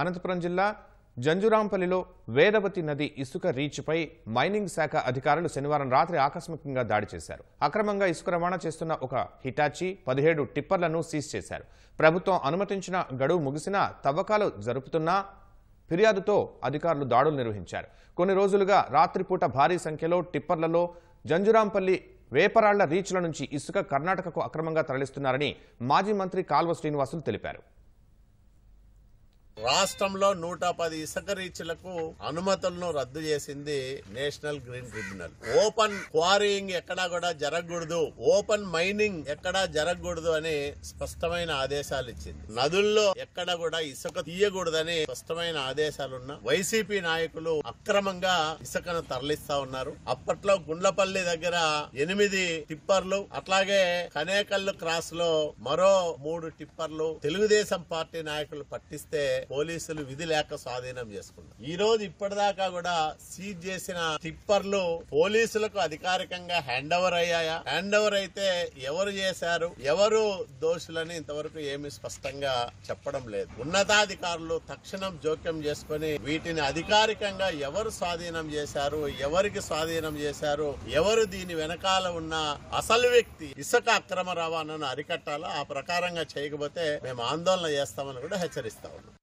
అనంతపురం జిల్లా జంజురాంపల్లిలో వేదవతి నది ఇసుక రీచ్పై మైనింగ్ శాఖ అధికారులు శనివారం రాత్రి ఆకస్మికంగా దాడి చేశారు అక్రమంగా ఇసుక రవాణా చేస్తున్న ఒక హిటాచి పదిహేడు టిప్పర్లను సీజ్ చేశారు ప్రభుత్వం అనుమతించిన గడువు ముగిసినా తవ్వకాలు జరుపుతున్నా ఫిర్యాదుతో అధికారులు దాడులు నిర్వహించారు కొన్ని రోజులుగా రాత్రిపూట భారీ సంఖ్యలో టిప్పర్లలో జంజురాంపల్లి వేపరాళ్ల రీచ్ల నుంచి ఇసుక కర్ణాటకకు అక్రమంగా తరలిస్తున్నారని మాజీ మంత్రి కాల్వ శ్రీనివాసులు తెలిపారు రాష్ట్రంలో నూట పది ఇసుక రీచ్లకు అనుమతులను రద్దు చేసింది national green tribunal open quarrying ఎక్కడా కూడా జరగకూడదు ఓపెన్ మైనింగ్ ఎక్కడా జరగకూడదు అని స్పష్టమైన ఆదేశాలు ఇచ్చింది నదుల్లో ఎక్కడ కూడా ఇసుక తీయకూడదని స్పష్టమైన ఆదేశాలున్న వైసీపీ నాయకులు అక్రమంగా ఇసుకను తరలిస్తా ఉన్నారు అప్పట్లో గుండ్లపల్లి దగ్గర ఎనిమిది టిప్పర్లు అట్లాగే కనేకల్లు క్రాస్ లో మరో మూడు టిప్పర్లు తెలుగుదేశం పార్టీ నాయకులు పట్టిస్తే పోలీసులు విధి లేక స్వాధీనం చేసుకున్నారు ఈ రోజు ఇప్పటిదాకా కూడా సీజ్ చేసిన టిప్పర్లు పోలీసులకు అధికారికంగా హ్యాండ్ ఓవర్ అయ్యాయా హ్యాండ్ ఓవర్ అయితే ఎవరు చేశారు ఎవరు దోషులని ఇంతవరకు ఏమి స్పష్టంగా చెప్పడం లేదు ఉన్నతాధికారులు తక్షణం జోక్యం చేసుకుని వీటిని అధికారికంగా ఎవరు స్వాధీనం చేశారు ఎవరికి స్వాధీనం చేశారు ఎవరు దీని వెనకాల ఉన్న అసలు వ్యక్తి ఇసుక అక్రమ రవాణాను అరికట్టాలో ఆ ప్రకారంగా చేయకపోతే మేము ఆందోళన చేస్తామని కూడా హెచ్చరిస్తా ఉన్నాం